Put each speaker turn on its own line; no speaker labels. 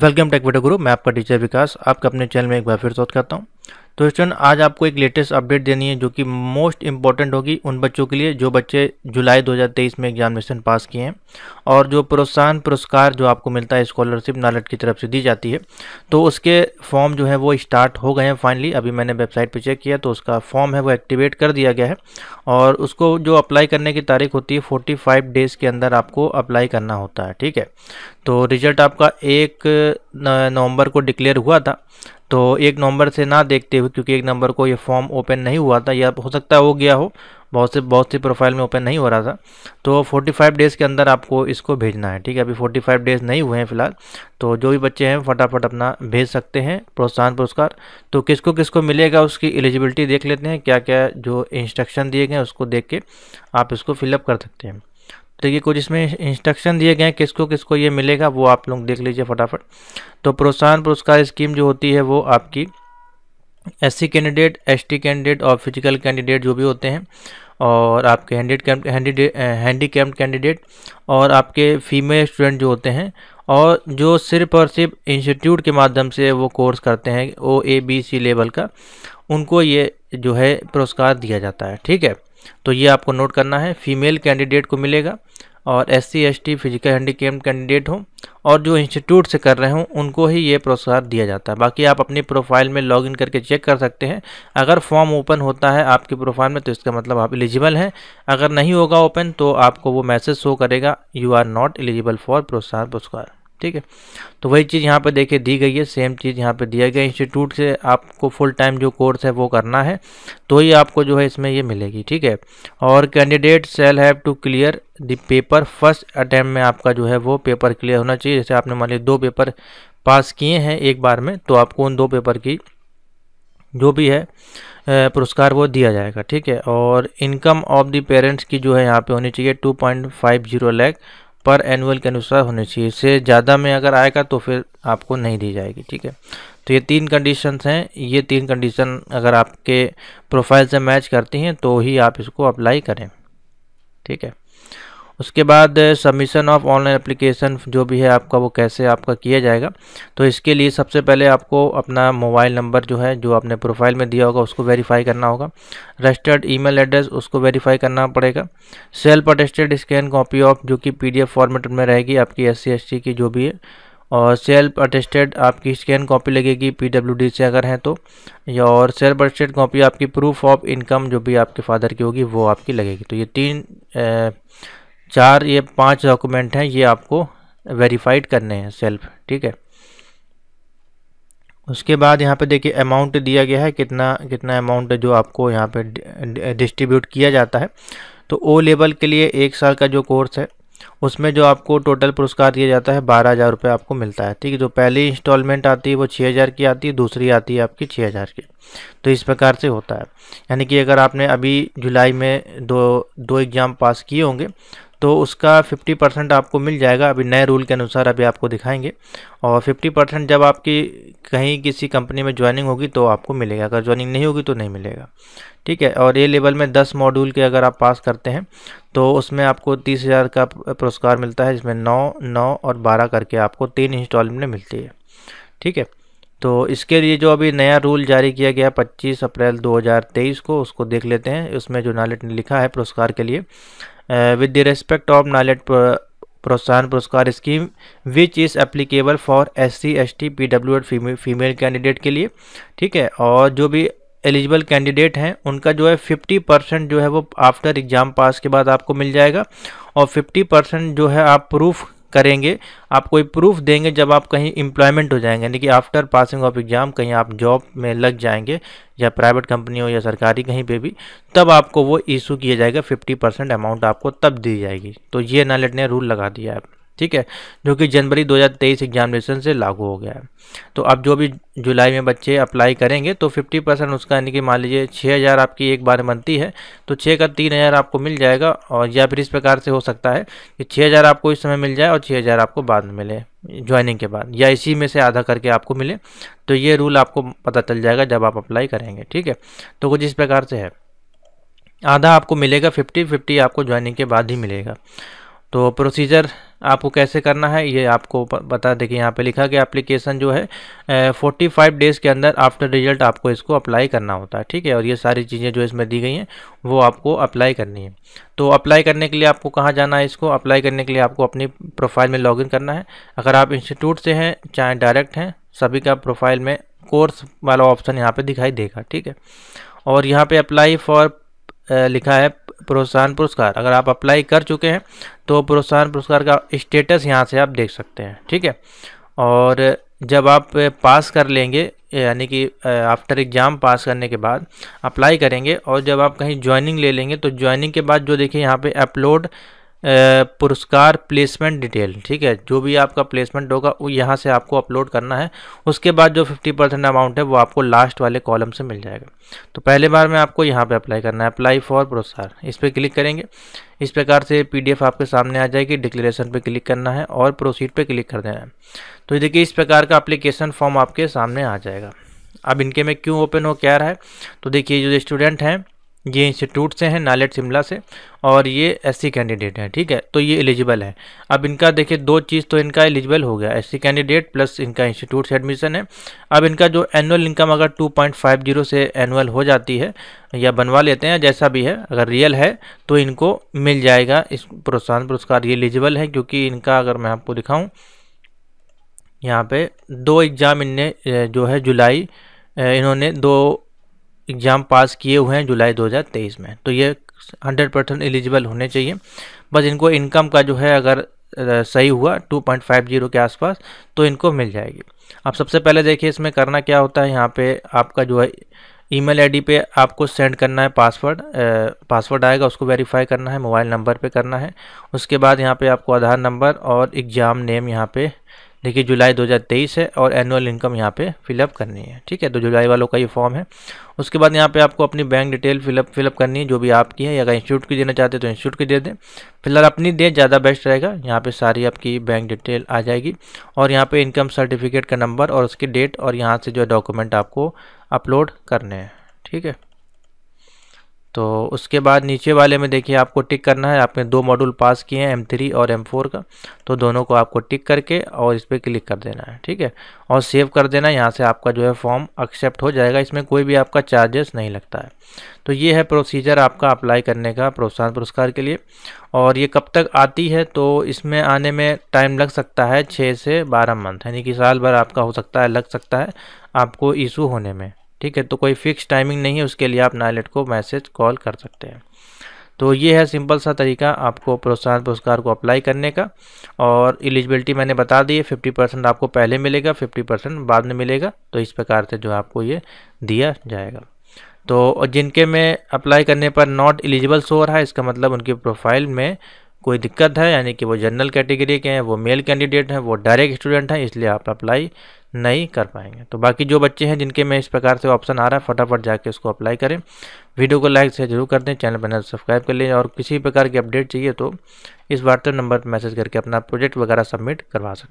welcome take video गुरु मैं आपका टीचर विकास आपका अपने चैनल में एक बार फिर स्वागत करता हूँ तो स्टूडेंट आज आपको एक लेटेस्ट अपडेट देनी है जो कि मोस्ट इंपॉर्टेंट होगी उन बच्चों के लिए जो बच्चे जुलाई 2023 में एग्जामिनेशन पास किए हैं और जो प्रोत्साहन पुरस्कार जो आपको मिलता है स्कॉलरशिप नालट की तरफ से दी जाती है तो उसके फॉर्म जो है वो स्टार्ट हो गए हैं फाइनली अभी मैंने वेबसाइट पर चेक किया तो उसका फॉर्म है वो एक्टिवेट कर दिया गया है और उसको जो अप्लाई करने की तारीख होती है फोर्टी डेज़ के अंदर आपको अप्लाई करना होता है ठीक है तो रिजल्ट आपका एक नवंबर को डिक्लेयर हुआ था तो एक नवंबर से ना देखते हुए क्योंकि एक नंबर को ये फॉर्म ओपन नहीं हुआ था या हो सकता है हो गया हो बहुत से बहुत सी प्रोफाइल में ओपन नहीं हो रहा था तो 45 डेज़ के अंदर आपको इसको भेजना है ठीक है अभी 45 डेज़ नहीं हुए हैं फिलहाल तो जो भी बच्चे हैं फटाफट अपना भेज सकते हैं प्रोत्साहन पुरस्कार तो किसको किसको मिलेगा उसकी एलिजिबिलिटी देख लेते हैं क्या क्या जो इंस्ट्रक्शन दिए गए हैं उसको देख के आप इसको फिलअप कर सकते हैं देखिए तो कुछ इसमें इंस्ट्रक्शन दिए गए हैं किसको किसको ये मिलेगा वो आप लोग देख लीजिए फटाफट तो प्रोत्साहन पुरस्कार स्कीम जो होती है वो आपकी एस कैंडिडेट एस कैंडिडेट और फिजिकल कैंडिडेट जो भी होते हैं और आपके हैंडी कैम्प कैंडिडेट और आपके फीमेल स्टूडेंट जो होते हैं और जो सिर्फ और सिर्फ इंस्टीट्यूट के माध्यम से वो कोर्स करते हैं ओ ए बी सी लेवल का उनको ये जो है पुरस्कार दिया जाता है ठीक है तो ये आपको नोट करना है फीमेल कैंडिडेट को मिलेगा और S C S T physical handicap candidate हों और जो इंस्टीट्यूट से कर रहे हों उनको ही ये पुरस्कार दिया जाता है बाकी आप अपनी प्रोफाइल में लॉग इन करके चेक कर सकते हैं अगर फॉर्म ओपन होता है आपकी प्रोफाइल में तो इसका मतलब आप एलिजिबल हैं अगर नहीं होगा ओपन तो आपको वो मैसेज शो करेगा you are not eligible for प्रोत्साहन पुरस्कार ठीक है तो वही चीज़ यहाँ पे देखिए दी गई है सेम चीज़ यहाँ पे दिया गया इंस्टीट्यूट से आपको फुल टाइम जो कोर्स है वो करना है तो ही आपको जो है इसमें ये मिलेगी ठीक है और candidate shall have to clear the paper first attempt में आपका जो है वो पेपर क्लियर होना चाहिए जैसे आपने मान लीजिए दो पेपर पास किए हैं एक बार में तो आपको उन दो पेपर की जो भी है पुरस्कार वो दिया जाएगा ठीक है और इनकम ऑफ द पेरेंट्स की जो है यहाँ पे होनी चाहिए two point five zero lakh per annual के अनुसार होनी चाहिए इससे ज़्यादा में अगर आएगा तो फिर आपको नहीं दी जाएगी ठीक है तो ये तीन कंडीशंस हैं ये तीन कंडीशन अगर आपके प्रोफाइल से मैच करती हैं तो ही आप इसको अप्लाई करें ठीक है उसके बाद सबमिशन ऑफ ऑनलाइन एप्लीकेशन जो भी है आपका वो कैसे आपका किया जाएगा तो इसके लिए सबसे पहले आपको अपना मोबाइल नंबर जो है जो आपने प्रोफाइल में दिया होगा उसको वेरीफाई करना होगा रजिस्टर्ड ईमेल एड्रेस उसको वेरीफाई करना पड़ेगा self attested scan copy of जो कि पीडीएफ फॉर्मेट में रहेगी आपकी एस सी की जो भी है और सेल्फ अटेस्टेड आपकी स्कैन कॉपी लगेगी पी से अगर हैं तो या और सेल्फ अटेस्टेड कॉपी आपकी प्रूफ ऑफ इनकम जो भी आपके फादर की होगी वो आपकी लगेगी तो ये तीन चार ये पांच डॉक्यूमेंट हैं ये आपको वेरीफाइड करने हैं सेल्फ ठीक है उसके बाद यहाँ पे देखिए अमाउंट दिया गया है कितना कितना अमाउंट जो आपको यहाँ पे डिस्ट्रीब्यूट किया जाता है तो ओ लेवल के लिए एक साल का जो कोर्स है उसमें जो आपको टोटल पुरस्कार दिया जाता है बारह हज़ार रुपये आपको मिलता है ठीक है जो पहली इंस्टॉलमेंट आती है वो छः हज़ार की आती है दूसरी आती है आपकी छः हज़ार की तो इस प्रकार से होता है यानी कि अगर आपने अभी जुलाई में दो दो एग्ज़ाम पास किए होंगे तो उसका 50 परसेंट आपको मिल जाएगा अभी नए रूल के अनुसार अभी आपको दिखाएंगे और 50 परसेंट जब आपकी कहीं किसी कंपनी में ज्वाइनिंग होगी तो आपको मिलेगा अगर ज्वाइनिंग नहीं होगी तो नहीं मिलेगा ठीक है और ए लेवल में 10 मॉड्यूल के अगर आप पास करते हैं तो उसमें आपको तीस हज़ार का पुरस्कार मिलता है जिसमें नौ नौ और बारह करके आपको तीन इंस्टॉलमेंट मिलती है ठीक है तो इसके लिए जो अभी नया रूल जारी किया गया 25 अप्रैल 2023 को उसको देख लेते हैं उसमें जो नालेट ने लिखा है पुरस्कार के लिए विद द रिस्पेक्ट ऑफ नॉलेट प्रोत्साहन पुरस्कार scheme which is applicable for S C S T P W एड फीमेल कैंडिडेट के लिए ठीक है और जो भी एलिजिबल कैंडिडेट हैं उनका जो है फिफ्टी परसेंट जो है वो आफ्टर एग्ज़ाम पास के बाद आपको मिल जाएगा और फिफ्टी परसेंट जो है आप प्रूफ करेंगे आप कोई प्रूफ देंगे जब आप कहीं एम्प्लॉयमेंट हो जाएंगे यानी कि आफ्टर पासिंग ऑफ एग्ज़ाम कहीं आप जॉब में लग जाएंगे या प्राइवेट कंपनी हो या सरकारी कहीं पे भी तब आपको वो इशू किया जाएगा 50 परसेंट अमाउंट आपको तब दी जाएगी तो ये नालेट ने रूल लगा दिया है ठीक है जो कि जनवरी 2023 एग्जामिनेशन से लागू हो गया है तो अब जो भी जुलाई में बच्चे अप्लाई करेंगे तो 50 परसेंट उसका यानी कि मान लीजिए छः हज़ार आपकी एक बार बनती है तो छः का तीन हज़ार आपको मिल जाएगा और या फिर इस प्रकार से हो सकता है कि छः हज़ार आपको इस समय मिल जाए और छः हज़ार आपको बाद में मिले ज्वाइनिंग के बाद या इसी में से आधा करके आपको मिले तो ये रूल आपको पता चल जाएगा जब आप अप्लाई करेंगे ठीक है तो कुछ इस प्रकार से है आधा आपको मिलेगा फिफ्टी फिफ्टी आपको ज्वाइनिंग के बाद ही मिलेगा तो प्रोसीजर आपको कैसे करना है ये आपको बता देखिए यहाँ पे लिखा कि एप्लीकेशन जो है फोर्टी फाइव डेज़ के अंदर आफ्टर रिजल्ट आपको इसको अप्लाई करना होता है ठीक है और ये सारी चीज़ें जो इसमें दी गई हैं वो आपको अप्लाई करनी है तो अप्लाई करने के लिए आपको कहाँ जाना है इसको अप्लाई करने के लिए आपको अपनी प्रोफाइल में लॉगिन करना है अगर आप इंस्टीट्यूट से हैं चाहे डायरेक्ट हैं सभी का प्रोफाइल में कोर्स वाला ऑप्शन यहाँ पर दिखाई देगा ठीक है और यहाँ पर अप्लाई फॉर लिखा है प्रोत्साहन पुरस्कार अगर आप अप्लाई कर चुके हैं तो प्रोत्साहन पुरस्कार का स्टेटस यहाँ से आप देख सकते हैं ठीक है और जब आप पास कर लेंगे यानी कि आफ्टर एग्ज़ाम पास करने के बाद अप्लाई करेंगे और जब आप कहीं ज्वाइनिंग ले लेंगे तो ज्वाइनिंग के बाद जो देखिए यहाँ पे अपलोड पुरस्कार प्लेसमेंट डिटेल ठीक है जो भी आपका प्लेसमेंट होगा वो यहाँ से आपको अपलोड करना है उसके बाद जो फिफ्टी परसेंट अमाउंट है वो आपको लास्ट वाले कॉलम से मिल जाएगा तो पहले बार में आपको यहाँ पे अप्लाई करना है अप्लाई फॉर पुरस्कार इस पर क्लिक करेंगे इस प्रकार से पीडीएफ आपके सामने आ जाएगी डिक्लेरेशन पर क्लिक करना है और प्रोसीड पर क्लिक कर देना है तो देखिए इस प्रकार का अप्लीकेशन फॉर्म आपके सामने आ जाएगा अब इनके में क्यों ओपन हो क्या रहा है तो देखिए जो स्टूडेंट हैं ये इंस्टीट्यूट से हैं नालेट शिमला से और ये एससी कैंडिडेट हैं ठीक है तो ये एलिजिबल है अब इनका देखिए दो चीज़ तो इनका एलिजिबल हो गया एससी कैंडिडेट प्लस इनका इंस्टीट्यूट से एडमिशन है अब इनका जो एनुअल इनकम अगर 2.50 से एनुअल हो जाती है या बनवा लेते हैं जैसा भी है अगर रियल है तो इनको मिल जाएगा इस प्रोत्साहन पुरस्कार ये एलिजिबल है क्योंकि इनका अगर मैं आपको दिखाऊँ यहाँ पर दो एग्ज़ाम इनने जो है जुलाई इन्होंने दो एग्ज़ाम पास किए हुए हैं जुलाई 2023 में तो ये 100 परसेंट एलिजिबल होने चाहिए बस इनको इनकम का जो है अगर सही हुआ 2.50 के आसपास तो इनको मिल जाएगी अब सबसे पहले देखिए इसमें करना क्या होता है यहाँ पे आपका जो है ईमेल आईडी पे आपको सेंड करना है पासवर्ड पासवर्ड आएगा उसको वेरीफाई करना है मोबाइल नंबर पे करना है उसके बाद यहाँ पे आपको आधार नंबर और एग्ज़ाम नेम यहाँ पे देखिए जुलाई 2023 है और एनुअल इनकम यहाँ पे फिलअप करनी है ठीक है तो जुलाई वालों का ये फॉर्म है उसके बाद यहाँ पे आपको अपनी बैंक डिटेल फिलअप फिलअप करनी है जो भी आपकी है अगर इंस्टीट्यूट की देना चाहते हैं तो इंस्टीट्यूट की दे दें फिलहाल अपनी दें ज़्यादा बेस्ट रहेगा यहाँ पर सारी आपकी बैंक डिटेल आ जाएगी और यहाँ पर इनकम सर्टिफिकेट का नंबर और उसकी डेट और यहाँ से जो डॉक्यूमेंट आपको अपलोड करने हैं ठीक है तो उसके बाद नीचे वाले में देखिए आपको टिक करना है आपने दो मॉड्यूल पास किए हैं एम थ्री और एम फोर का तो दोनों को आपको टिक करके और इस पर क्लिक कर देना है ठीक है और सेव कर देना है यहाँ से आपका जो है फॉर्म एक्सेप्ट हो जाएगा इसमें कोई भी आपका चार्जेस नहीं लगता है तो ये है प्रोसीजर आपका अप्लाई करने का प्रोत्साहन पुरस्कार के लिए और ये कब तक आती है तो इसमें आने में टाइम लग सकता है छः से बारह मंथ यानी कि साल भर आपका हो सकता है लग सकता है आपको इशू होने में ठीक है तो कोई फिक्स टाइमिंग नहीं है उसके लिए आप नायलेट को मैसेज कॉल कर सकते हैं तो ये है सिंपल सा तरीका आपको प्रोत्साहन पुरस्कार को अप्लाई करने का और एलिजिबिलिटी मैंने बता दी है फिफ्टी परसेंट आपको पहले मिलेगा फिफ्टी परसेंट बाद में मिलेगा तो इस प्रकार से जो आपको ये दिया जाएगा तो जिनके में अप्लाई करने पर नॉट एलिजिबल शो रहा है इसका मतलब उनकी प्रोफाइल में कोई दिक्कत है यानी कि वो जनरल कैटेगरी के हैं वो मेल कैंडिडेट हैं वो डायरेक्ट स्टूडेंट हैं इसलिए आप अप्लाई नहीं कर पाएंगे तो बाकी जो बच्चे हैं जिनके में इस प्रकार से ऑप्शन आ रहा है फटाफट जाके उसको अप्लाई करें वीडियो को लाइक से जरूर कर दें चैनल पर सब्सक्राइब कर लें और किसी प्रकार की अपडेट चाहिए तो इस व्हाट्सएप नंबर पर मैसेज करके अपना प्रोजेक्ट वगैरह सबमिट करवा सकते हैं